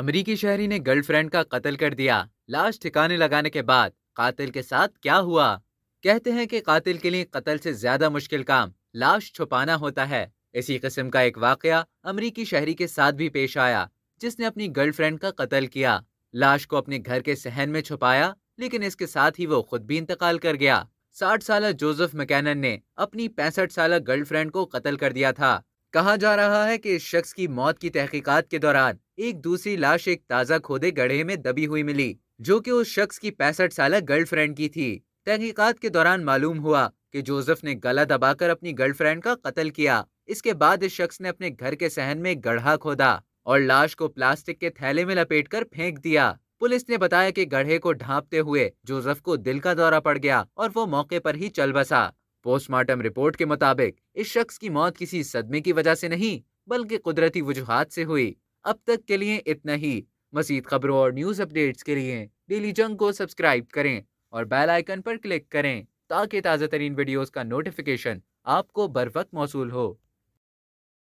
अमरीकी शहरी ने गर्लफ्रेंड का कत्ल कर दिया लाश ठिकाने लगाने के बाद कातिल के साथ क्या हुआ कहते हैं कि कातिल के लिए कत्ल से ज्यादा मुश्किल काम लाश छुपाना होता है इसी किस्म का एक वाकया अमरीकी शहरी के साथ भी पेश आया जिसने अपनी गर्लफ्रेंड का कत्ल किया लाश को अपने घर के सहन में छुपाया लेकिन इसके साथ ही वो खुद भी इंतकाल कर गया साठ साल जोसेफ मैकेनन ने अपनी पैंसठ साल गर्लफ्रेंड को कत्ल कर दिया था कहा जा रहा है कि इस शख्स की मौत की तहकीकात के दौरान एक दूसरी लाश एक ताज़ा खोदे गढ़े में दबी हुई मिली जो कि उस शख्स की पैंसठ साल गर्लफ्रेंड की थी तहकीकात के दौरान मालूम हुआ कि जोसेफ ने गला दबाकर अपनी गर्लफ्रेंड का कत्ल किया इसके बाद इस शख्स ने अपने घर के सहन में गढ़ा खोदा और लाश को प्लास्टिक के थैले में लपेट फेंक दिया पुलिस ने बताया कि गढ़े को ढांपते हुए जोसेफ को दिल का दौरा पड़ गया और वो मौके पर ही चल बसा पोस्टमार्टम रिपोर्ट के मुताबिक इस शख्स की मौत किसी सदमे की वजह से नहीं बल्कि कुदरती वजूहत से हुई अब तक के लिए इतना ही मज़ीद खबरों और न्यूज अपडेट्स के लिए डेली जंग को सब्सक्राइब करें और बेल आइकन पर क्लिक करें ताकि ताज़ा तरीन वीडियोज़ का नोटिफिकेशन आपको बर वक्त मौसू हो